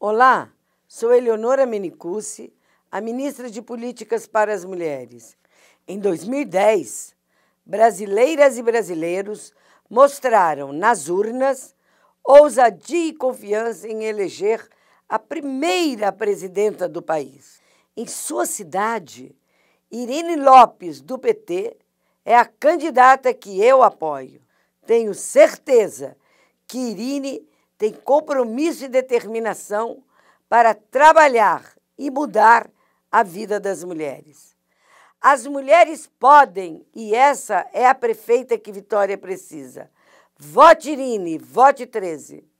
Olá, sou Eleonora Menicucci, a ministra de Políticas para as Mulheres. Em 2010, brasileiras e brasileiros mostraram nas urnas ousadia e confiança em eleger a primeira presidenta do país. Em sua cidade, Irene Lopes, do PT, é a candidata que eu apoio. Tenho certeza que Irine tem compromisso e determinação para trabalhar e mudar a vida das mulheres. As mulheres podem, e essa é a prefeita que Vitória precisa. Vote Irine, vote 13.